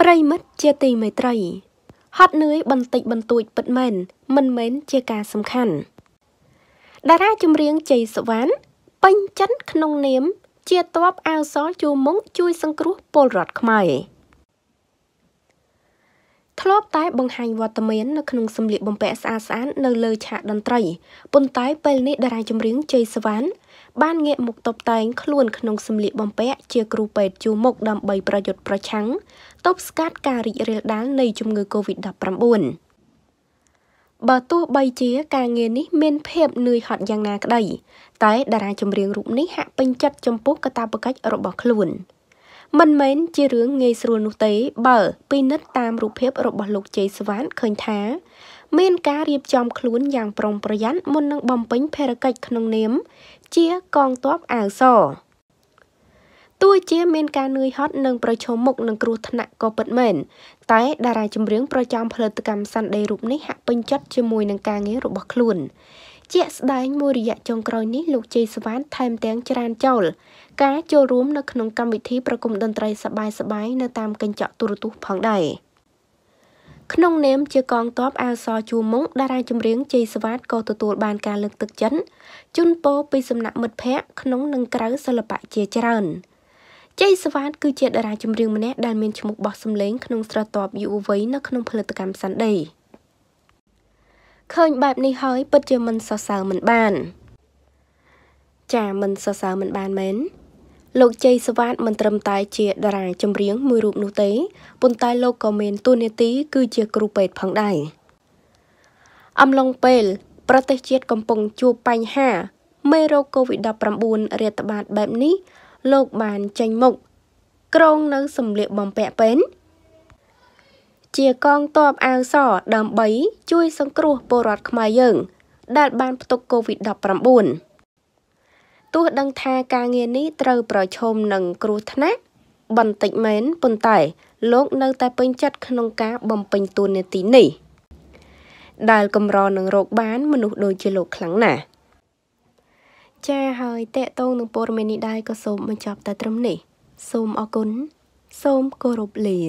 ប្រិមិត្តជាទីមេត្រីហត់នឿយបន្តិចបន្តួចពិតមែនមិនមែនជាការសំខាន់តារាចម្រៀងជ័យសវណ្ណពេញចិនក្នុងនាម ជាតបអាវសជួមុងជួយ សង្គ្រោះពលរដ្ឋខ្មែរធ្លាប់តែបង្ហាញវត្តមាននៅក្នុងសម្លៀកបំពាក់ស្អាតស្អាតនៅលើឆាកតន្ត្រីប៉ុន្តែពេលនេះតារាចម្រៀងជ័យសវណ្ណបានងាកមកតបតែងខ្លួនក្នុងសម្លៀកបំពាក់ជា គ្រូពេទ្យជួរមុខដើម្បីប្រយុទ្ធប្រឆាំងទប់ស្កាត់ការរីករាលដាលនៃជំងឺ Covid-19 បើទោះបីជា ការងារនេះមានភាពនឿយហត់យ៉ាងណាក្តីតែតារាចម្រៀងរូបនេះហាក់ពេញចិត្តចំពោះកាតព្វកិច្ចរបស់ខ្លួន។មិនមែន ជារឿងងាយស្រួលនោះទេបើពិនិត្យតាមរូបភាពរបស់លោកជ័យសវណ្ណឃើញថាមានការរៀបចំខ្លួនយ៉ាងប្រុងប្រយ័ត្នមុននឹងបំពេញភារកិច្ចក្នុងនាមជាកងទ័ពអាវសទោះជាមានការនឿយហត់និងប្រឈមមុខនឹងគ្រោះថ្នាក់ក៏ពិតមែនតែតារាចម្រៀងប្រចាំផលិតកម្មសាន់ដេរូបនេះហាក់ពេញចិត្តជាមួយនឹងការងាររបស់ខ្លួនជាស្ដែងមួយរយៈចុងក្រោយនេះលោកជ័យសវណ្ណថែមទាំងច្រានចោលការចូលរួមនៅក្នុងកម្មវិធីប្រគំតន្ត្រីសបាយៗនៅតាមកញ្ចក់ទូរទស្សន៍ផងដែរ។ក្នុងនាមជាកងទ័ពអាវសជូមុងតារាចម្រៀងជ័យសវ៉ាតក៏ទទួលបានការលើកទឹកចិត្តជូនពរពីសំណាក់មិត្តភ័ក្តិក្នុងនិងក្រៅសិល្បៈជាច្រើនជ័យសវ៉ាតគឺជាតារាចម្រៀងម្នាក់ដែលមានឈ្មោះបោះសម្លេងក្នុងស្រទាប់យុវវ័យនៅក្នុងផលិតកម្ម Sunday ឃើញបែបនេះហើយពិតជាមិនសរសើរមិនបានចាមិនសរសើរមិនបានមែនលោកជ័យសវ៉ាតមិនត្រឹមតែជាតារាចម្រៀងមួយរូបនោះទេប៉ុន្តែលោកក៏មានតួនាទី គឺជាគ្រូពេទ្យផងដែរអំឡុងពេល ប្រទេសជាតិកំពុងជួបបញ្ហា មេរោគ COVID-19 រាតត្បាតបែបនេះ លោកបានចេញមុខក្រងនៅសម្លៀកបំពាក់ពេញជាកងទ័ពអាវសដើម្បី ជួយសង្គ្រោះពលរដ្ឋខ្មែរយើង ដែល បានផ្ទុក COVID-19 ទោះដឹងថាការងារនេះត្រូវប្រឈមនឹងគ្រោះថ្នាក់ បន្តិចមែនប៉ុន្តែ លោក នៅតែពេញចិត្តក្នុងការបំពេញតួនាទីនេះដែលកម្រនឹងរោគបានមនុស្សដូចជាលោកខ្លាំងណាស់ចាហើយតេតងនឹងព័ត៌មាននេះដែរក៏សូមបញ្ចប់តែត្រឹមនេះ សូមអរគុណសូមគោរពលា